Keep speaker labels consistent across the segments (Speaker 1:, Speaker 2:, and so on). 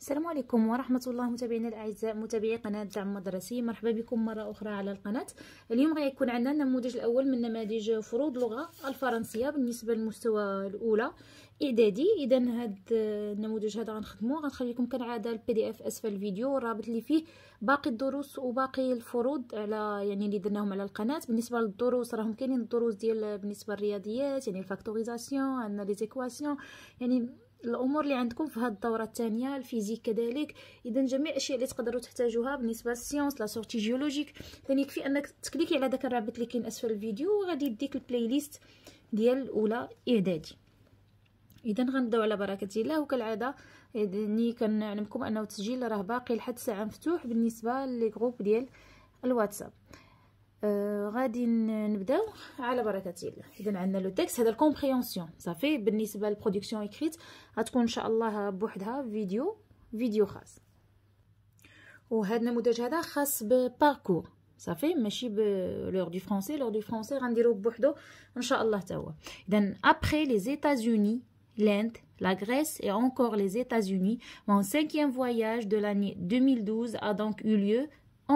Speaker 1: السلام عليكم ورحمة الله متابعينا الأعزاء متابعي قناة دعم مدرسي مرحبا بكم مرة أخرى على القناة اليوم غيكون عندنا النموذج الأول من نماذج فروض اللغة الفرنسية بالنسبة للمستوى الأولى إعدادي إذا هاد النموذج هذا غنخدمو غنخليكم كالعادة البي دي اف أسفل الفيديو والرابط اللي فيه باقي الدروس وباقي الفروض على يعني اللي درناهم على القناة بالنسبة للدروس راهم كاينين الدروس ديال بالنسبة للرياضيات يعني الفاكتوريزاسيون عندنا لي يعني الامور اللي عندكم في هذه الدوره الثانيه الفيزيك كذلك اذا جميع الاشياء اللي تقدروا تحتاجوها بالنسبه للسيونس لا سورتي جيولوجيك ثاني يعني يكفي انك تكليكي على داك الرابط اللي كاين اسفل الفيديو وغادي يديك البلاي ليست ديال الاولى اعدادي اذا غنبداو على بركه الله وكالعاده يعني كنعلمكم انه التسجيل راه باقي لحد الساعه مفتوح بالنسبه لي ديال الواتساب On va commencer par le texte, c'est la compréhension. Ça fait, par rapport à la production écrite, ça va être, incha'Allah, une vidéo, une vidéo spéciale. Et ce texte, c'est un parcours. Ça fait, je vais du français, lors du français, je vais le faire une fois, incha'Allah. Après les états unis l'Inde, la Grèce et encore les états unis mon cinquième voyage de l'année 2012 a donc eu lieu,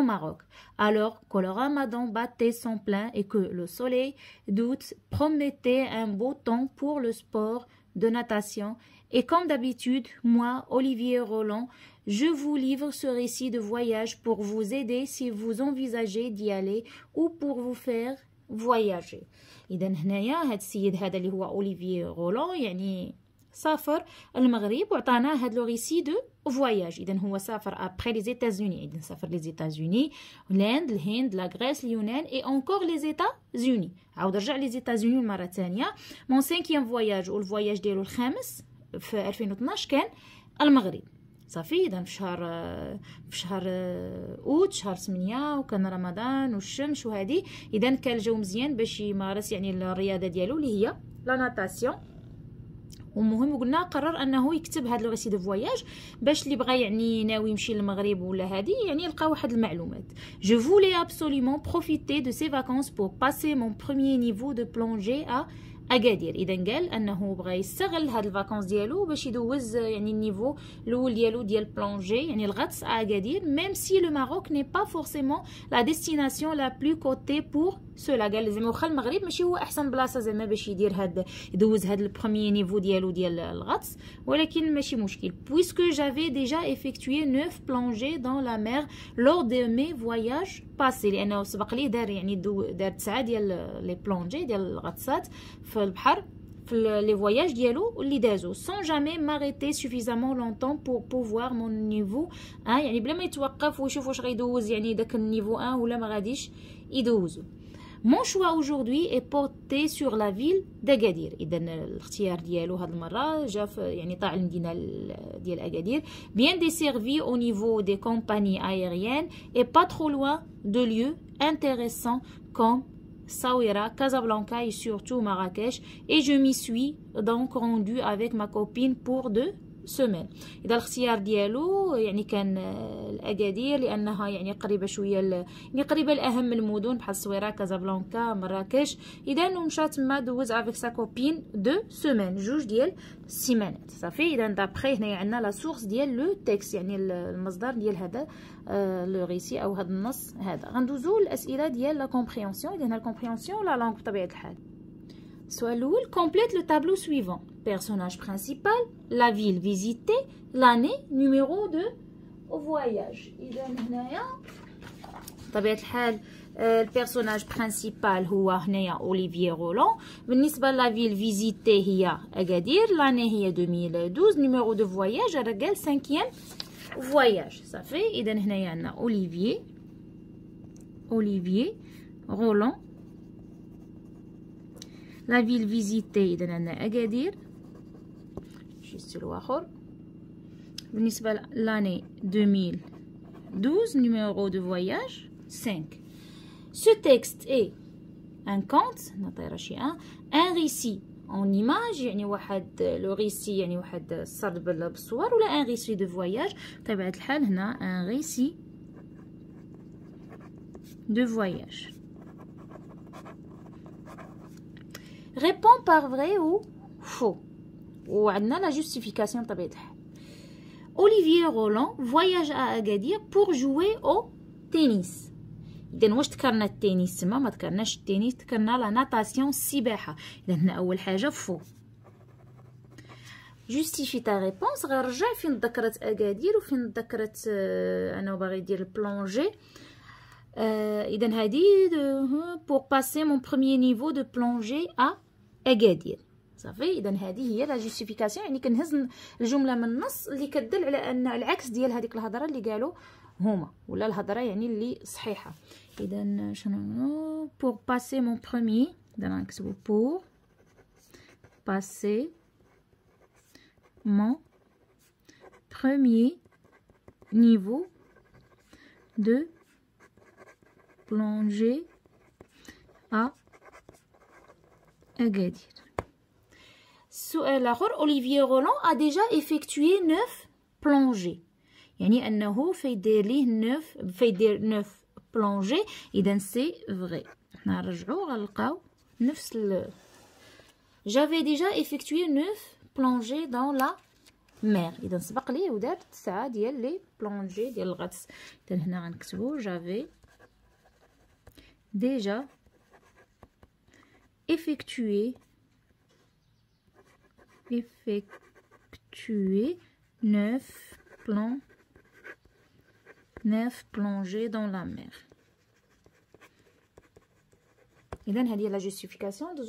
Speaker 1: Maroc, alors que le ramadan battait son plein et que le soleil d'août promettait un beau temps pour le sport de natation. Et comme d'habitude, moi, Olivier Roland, je vous livre ce récit de voyage pour vous aider si vous envisagez d'y aller ou pour vous faire voyager. سافر المغرب وعطانا هاد لو ريسي دو فواياج اذا هو سافر ابري لي زيتازوني اذا سافر لي زيتازوني هولاند الهند لا غريس اليونان اي اونكور لي زيتازوني عاود رجع لي زيتازوني مره ثانيه مون سانكيام فواياج والفواياج ديالو الخامس في 2012 كان المغرب صافي اذا في شهر في شهر آه، اوت شهر 8 وكان رمضان والشمس وهذه اذا كان الجو مزيان باش يمارس يعني الرياضه ديالو اللي هي لا ناتاسيون ومهم قلنا قرر انه يكتب هذا لوغسي دو فواياج باش اللي بغى يعني ناوي يمشي للمغرب ولا هذه يعني يلقى واحد المعلومات جو فولي ابسولومون بروفيتي دو سي فاكونس بور باسي مون بروميير نيفو دو بلونجي ا اكادير اذا قال انه بغى يستغل هاد الفاكونس ديالو باش يدوز يعني النيفو الاول ديالو ديال بلونجي يعني الغطس اكادير ميم سي لو ماروك ني با فورسيمون لا ديستيناسيون لا بلو كوتي بور سولا قال زعما واخا المغرب ماشي هو احسن بلاصه زعما باش يدير هاد يدوز هاد البرومي نيفو ديالو ديال الغطس ولكن ماشي مشكل بويسكو جافي ديجا افيكتوي نوف بلونجي دون لا mer لور دي مي فواياج باسي لانه سبق لي دار يعني دار تسعه ديال لي بلونجي ديال الغطسات في les voyages dialo ou dazo sans jamais m'arrêter suffisamment longtemps pour pouvoir mon niveau 1 يعني بلا ما يتوقف ويشوف واش غيدوز يعني داك niveau 1 ou maradiche magadish 12 Mon choix aujourd'hui est porté sur la ville d'Agadir. إذا الاختيار ديالو j'ai fait جا يعني طاع المدينة ديال agadir Bien desservie au niveau des compagnies aériennes et pas trop loin de lieux intéressants comme Saouira, Casablanca et surtout Marrakech. Et je m'y suis donc rendu avec ma copine pour deux سومين اذا الاختيار ديالو يعني كان آه، الاكادير لانها يعني قريبه شويه ل... يعني قريبه لاهم المدن بحال الصويره كازابلانكا مراكش اذا ومشى تما دوز افيك سا كوبين دو سومين جوج ديال السيمانات صافي اذا دابخي هنايا عندنا لا سورس ديال لو تيكس يعني المصدر ديال هذا لو آه، ريسي او هذا النص هذا غندوزو الاسئله ديال لا كومبريونسيون اذا هنا الكومبريونسيون لا لونغ بطبيعه الحال Soaloul complète le tableau suivant. Personnage principal, la ville visitée, l'année, numéro de voyage. Euh, le personnage principal est Olivier Roland. La ville visitée L'année 2012. Numéro de voyage, 5 cinquième voyage. Ça fait Olivier, Olivier Roland. لا فيل فيزيتي اذا عندنا اكادير جيست الاخر بالنسبه لاني 2012 نيميرو دو فواياج 5 سو تيكست اي ان كونت نعطي شي ان ان ريسي اون ايماج يعني واحد لو ريسي يعني واحد السرد بالصور ولا ان ريسي دو فواياج بطبيعه الحال هنا ان ريسي دو فواياج Répond par vrai ou faux. Ou a la justification Olivier Roland voyage à Agadir pour jouer au tennis. إذن واش ذكرنا التنس تما ما ذكرناش التنس ذكرنا لا ناتاسيون السباحه إذن هنا أول فو جوستيفي تا ريبونس غير فين وفين باغي اكادير صافي اذا هذه هي لا جوستيفيكاسيون يعني كنهز الجمله من النص اللي كدل على ان العكس ديال هذيك الهضره اللي قالوا هما ولا الهضره يعني اللي صحيحه اذا شنو بور باسي مون برومي اذا نكتبو بور باسي مون بروميير نيفو دو بلونجي ا Agadir. sous Olivier Roland a déjà effectué neuf plongées. Yani, annahu fait des neuf, fait des neuf plongées. Et donc, c'est vrai. J'avais déjà effectué neuf plongées dans la mer. Et donc, dit les plongées de l'Ghats. J'avais déjà effectuer, effectuer neuf plans, neuf plongées dans la mer. Et la justification de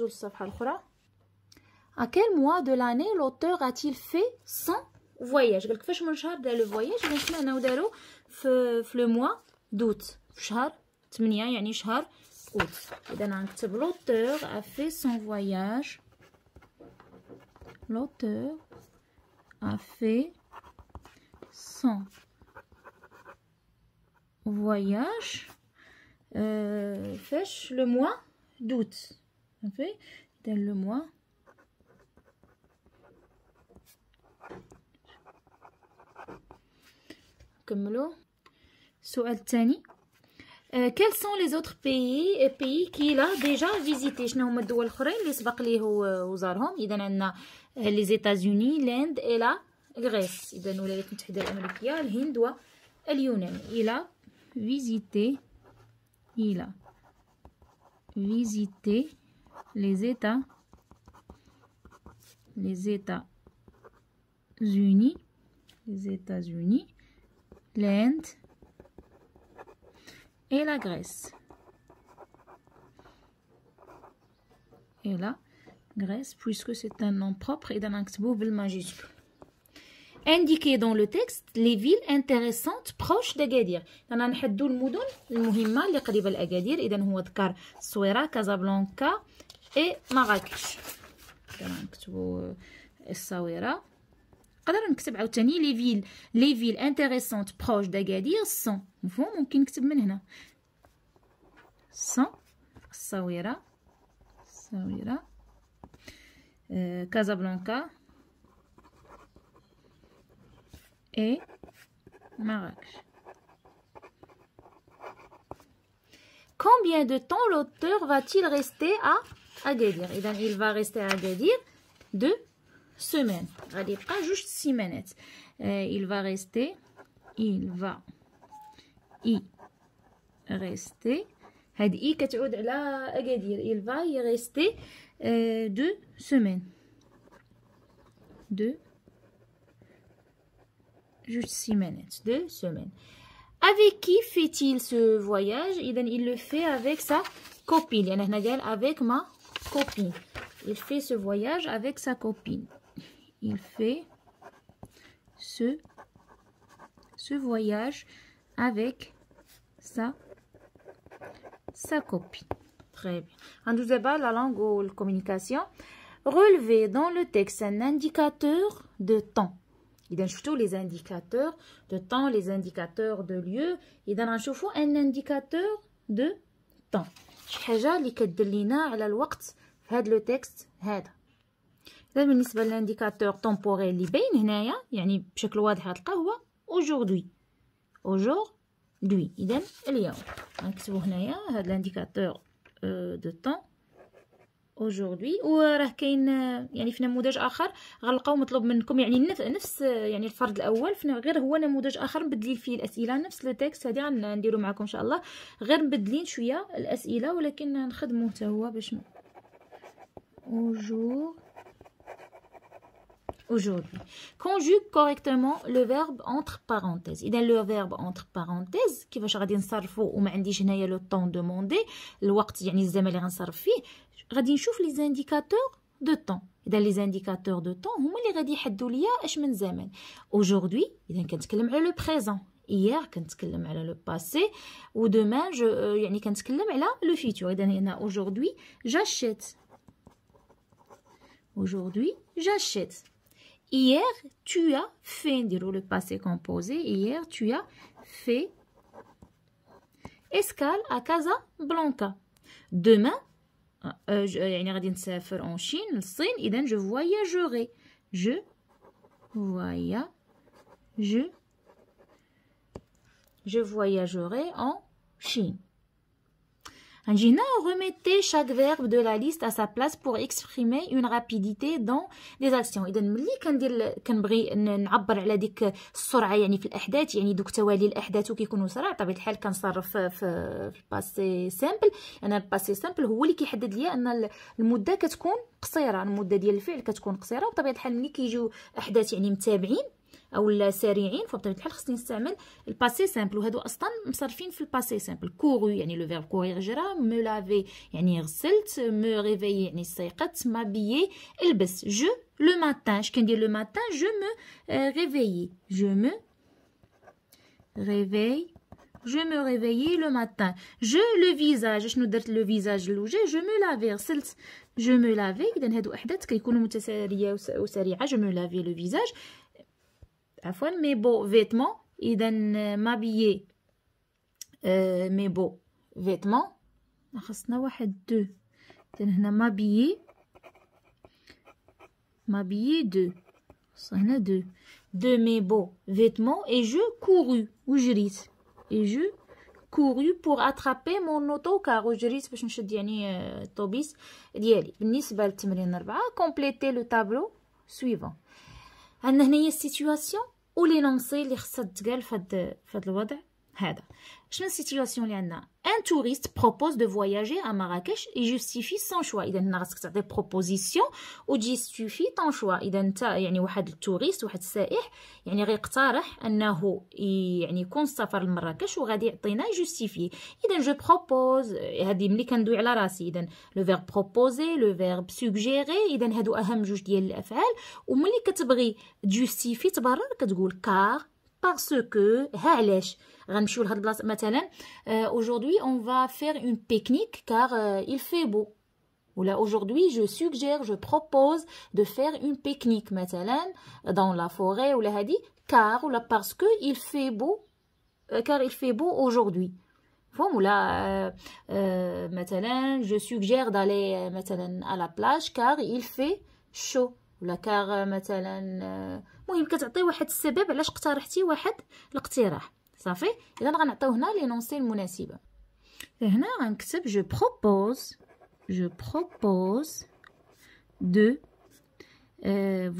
Speaker 1: À quel mois de l'année l'auteur a-t-il fait son voyages le voyage le mois d'août L'auteur a fait son voyage. L'auteur a fait son voyage. Euh, le mois d'août. Okay. le mois l'eau السؤال الثاني euh, quels sont les autres pays euh, pays qu'il a déjà visités شنو هما الدول الاخرين اللي سبق ليه وزارهم اذا عندنا les États-Unis l'Inde et la Grèce les اذا الولايات l'Inde الامريكيه الهند واليونان il a visité il a visité les états les États-Unis, les États-Unis, l'Inde et la Grèce, Et la Grèce, puisque c'est un nom propre et d'un axe magique. Indiquez dans le texte les villes intéressantes proches d'Agadir. Nous avons fait deux modules, le Mouhima, le Kadib al-Agadir, et nous avons fait Souera, Casablanca et Marrakech. Nous avons fait Souera. نقدر نكتب عاوتاني لي فيل لي فيل انتريسونت بروش داكادير سون مفهوم ممكن نكتب من هنا سون Combien de temps l'auteur va-t-il rester à Agadir il va rester à Agadir de semaine. pas juste six semaines euh, il va rester il va y rester il va y rester euh, deux semaines. deux six minutes. deux semaines. Avec qui fait-il ce voyage Il le fait avec sa copine. Avec ma copine. Il fait ce voyage avec sa copine il fait ce, ce voyage avec sa, sa copie. Très bien. En la langue ou la communication. Relevez dans le texte un indicateur de temps. Il donne surtout les indicateurs de temps, les indicateurs de lieu. Il y a un indicateur de temps. اذا بالنسبه للانديكاتور طومبوريل اللي باين هنايا يعني بشكل واضح غتلقاه هو اوجوردي اوجوردي اذا اليوم غنكتبو هنايا هاد الانديكاتور دو طون اوجوردي وراه كاين آه، يعني في نموذج اخر غنلقاو مطلوب منكم يعني نفس آه، يعني الفرد الاول غير هو نموذج اخر مبدلين فيه الاسئله نفس لو تيكست هادي غنديرو معكم ان شاء الله غير مبدلين شويه الاسئله ولكن نخدموه حتى هو باش اوجور aujourd'hui. Conjugue correctement le verbe entre parenthèses. Il y a le verbe entre parenthèses qui va se faire, sarfo ou m'indigener le temps demandé. Le wakt yani zemel faire, sarfi. Radin chouf les indicateurs de temps. Il y a les indicateurs de temps. Hum, les radi hadoulia echmen zemel. Aujourd'hui, il y a le présent. Hier, kanskelem à le passé. Ou demain, je euh, yani kanskelem à le futur. Il y a aujourd'hui, j'achète. Aujourd'hui, j'achète. Hier, tu as fait, dire le passé composé. Hier, tu as fait escale à casa Blanca. Demain, euh, je, euh, en Chine, Chine, je voyagerai. Je voyage, je, je voyagerai en Chine. remettez شاك فيرب دو لا ليست ا سا بلاص بور اكسبريمي اون رابيديتي دون les زاكسيون اذا ملي كندير كنبغي نعبر على ديك السرعه يعني في الاحداث يعني دوك توالي الاحداث كيكونوا سرع بطبيعه الحال كنصرف في الباسي سامبل انا الباسي سامبل هو اللي كيحدد ليا ان المده كتكون قصيره المده ديال الفعل كتكون قصيره وطبيعه الحال ملي كيجيو احداث يعني متابعين او السريعين فبطبيعه الحال خصني نستعمل الباسي سامبل وهادو اصلا مصرفين في الباسي سامبل كوغو يعني لو فيرب كوغي جرا مو لافي يعني غسلت مو ريفي يعني استيقظت مابيي البس جو لو ماتان اش كندير لو ماتان جو مو ريفيي جو مو ريفي je me réveillais le matin. Je le visage, شنو درت le visage لوجه, je me lavais, غسلت, je me lavais, اذا هادو احداث كيكونوا متساريه وسريعه, je me lavais le visage, Parfois, euh, euh, Mes beaux vêtements et d'un m'habiller mes beaux vêtements. Nous avons deux m'habiller, m'habiller deux de mes beaux vêtements et je courus ou je et je courus pour attraper mon car ou je ris parce je suis dit euh, tobis et d'y Nice compléter le tableau suivant en situation. ولي نونسي اللي خصها تتقال فهاد فهاد الوضع هذا شنو السيتياسيون اللي عندنا ان توريست بروبوز دو فواياجي ا مراكش جوستيفي سون شوا اذا هنا خاصك تعطي بروبوزيسيون وتجيستيفي طون شوا اذا انت يعني واحد التوريست واحد السائح يعني غيقترح انه يعني يكون السفر لمراكش وغادي يعطينا جوستيفي اذا جو بروبوز هذه ملي كندوي على راسي اذا لو فيرب بروبوزي لو فيرب سوجيري اذا هادو اهم جوج ديال الافعال وملي كتبغي جوستيفي تبرر كتقول كار parce que euh, aujourd'hui on va faire une pique-nique car euh, il fait beau ou aujourd'hui je suggère je propose de faire une pique-nique dans la forêt ou la hadi car ou parce que il fait beau euh, car il fait beau aujourd'hui ou je suggère d'aller à la plage car il fait chaud ou car المهم كتعطي واحد السبب علاش اقترحتي واحد الاقتراح صافي اذا غنعطيو هنا لي نونسي المناسبه هنا غنكتب جو بروبوز جو بروبوز دو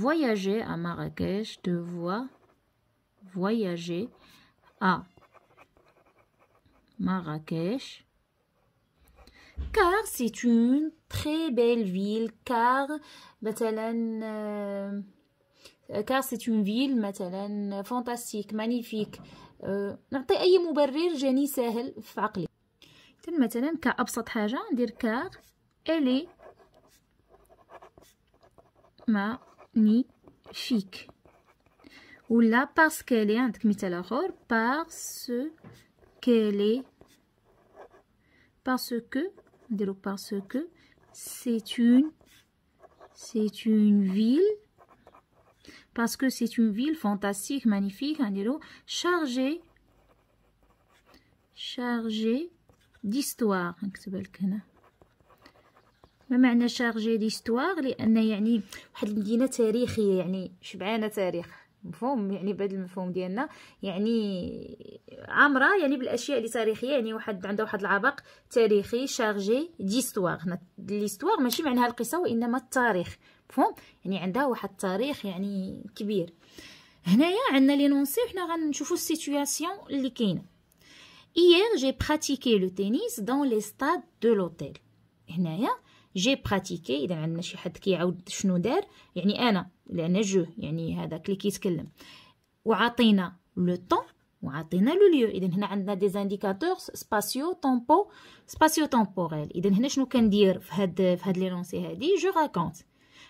Speaker 1: voyager à Marrakech de voie voyager à Marrakech car c'est une très belle ville car مثلا euh, car c'est une ville fantastique magnifique euh, نعطي اي مبرر جاني ساهل في عقلي ندير magnifique parce qu'elle est عندك مثال آخر parce qu'elle est parce que parce que c'est une c'est une ville parce que c'est une ville fantastique, magnifique, chargé, chargé d'histoire ما معنى شارجي ديستواغ لان يعني واحد المدينه تاريخيه يعني شبعانه تاريخ مفهوم يعني بهذا المفهوم ديالنا يعني عامره يعني بالاشياء اللي تاريخيه يعني واحد عندها واحد العبق تاريخي شارجي ديستواغ ليستواغ ماشي معناها القصه وانما التاريخ مفهوم يعني عندها واحد التاريخ يعني كبير هنايا عندنا لي نونسي وحنا غنشوفوا السيتوياسيون اللي كاينه hier j'ai pratiqué le tennis dans les stades de l'hôtel هنايا جي براتيكي اذا عندنا شي حد كيعاود شنو دار يعني انا لان جو يعني هذاك اللي كيتكلم وعطينا لو طون وعطينا لو ليو اذا هنا عندنا دي زانديكاتور سباسيو طومبو سباسيو طومبوريل اذا هنا شنو كندير في هاد في هاد لي لونسي هادي جو راكونت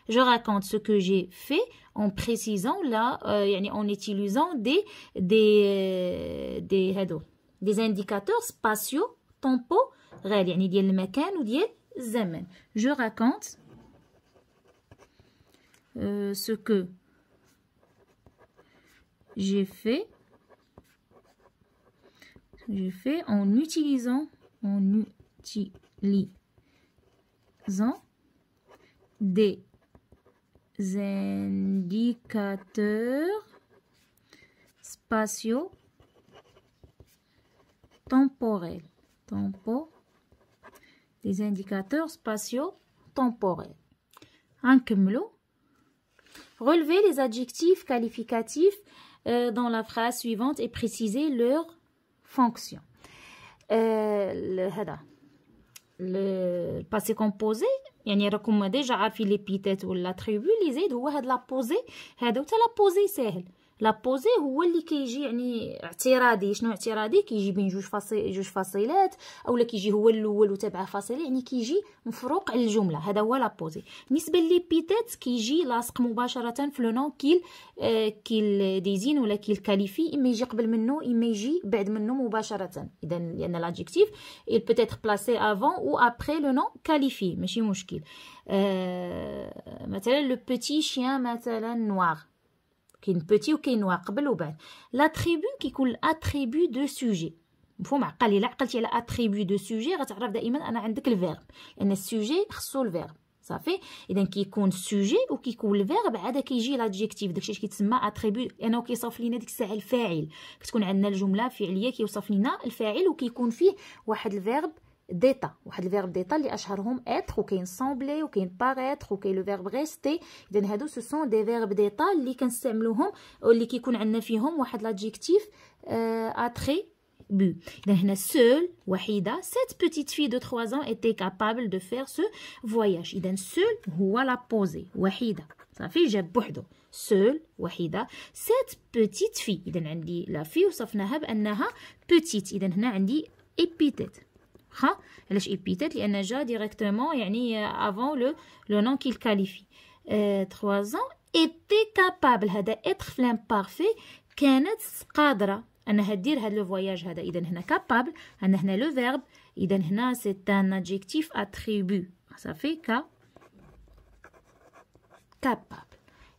Speaker 1: je raconte ce que j'ai fait en précisant là, euh, en utilisant des, des, euh, euh, des, des indicateurs spatiaux, temporels, Je raconte ce que j'ai fait j'ai fait en utilisant en utilisant des indicateurs spatiaux temporels. Tempo, des indicateurs spatiaux temporels. cumulot, Relevez les adjectifs qualificatifs euh, dans la phrase suivante et précisez leur fonction. Euh, le passé composé يعني راكم ديجا عارفين لي بيتات ولا تريبول لي زايد هو هاد لابوزي هذا وتا لابوزي ساهل لابوزي هو اللي كيجي كي يعني اعتراضي شنو اعتراضي كيجي كي بين جوج فاصل جوج فاصلات اولا كيجي هو الاول وتابعه فاصله يعني كيجي كي مفروق على الجمله هذا هو لابوزي بالنسبه ليبيتات كيجي لاصق مباشره في لو نون كيل آه كيل ديزين ولا كيل كاليفي اما يجي قبل منه اما يجي بعد منه مباشره اذا لان لادجيكتيف il peut بلاسي placé avant ou après le nom ماشي مشكل آه مثلا لو بوتي شيان مثلا نوار كاين بوتي وكاين قبل وبعد لاتريبو كيكون الاتريبو دو سوجي مفهوم عقلي الا عقلتي على اتريبو دو سوجي غتعرف دائما انا عندك الفيرب لان السوجي خصو الفيرب صافي اذا كيكون السوجي وكيكون الفيرب عاد كيجي لادجيكتيف داكشي اش كيتسمى اتريبو لانه كيوصف لينا ديك الساعه الفاعل كتكون عندنا الجمله فعليه كيوصف لينا الفاعل وكيكون فيه واحد الفيرب ديتا واحد الفيرب ديتا اللي اشهرهم اتر وكاين سومبلي وكاين باريتر وكاين لو فيرب ريستي اذا هادو سو سون دي فيرب ديتا اللي كنستعملوهم واللي كيكون عندنا فيهم واحد لادجيكتيف اتري bu. Nahna seule, wahida, cette petite fille de 3 ans était capable de faire ce voyage. Idan seule, huwa la posée, وحيده صافي جاب بوحدو سول وحيده سيت بوتيت في اذا عندي لا في وصفناها بأنها بوتيت اذا هنا عندي épithète. ها علاش ايبيتيت لان جا ديريكتومون يعني افون لو لو نون كيل كاليفي تخوازون ايتي كابابل هذا اتر فلام بارفي كانت قادره انها دير هذا لو فواياج هذا اذا هنا كابابل انا هنا لو فيرب اذا هنا سي ان ادجيكتيف اتريبو صافي كا كابابل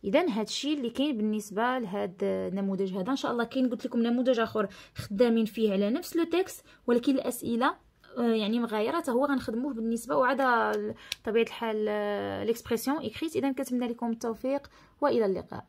Speaker 1: اذا هذا الشيء اللي كاين بالنسبه لهذا النموذج هذا ان شاء الله كاين قلت لكم نموذج اخر خدامين فيه على نفس لو تكست ولكن الاسئله آه، يعني مغايره حتى هو غنخدموه بالنسبه وعدا بطبيعه الحال آه، ليكسبريسيون اكريت اذا كنتمنى لكم التوفيق والى اللقاء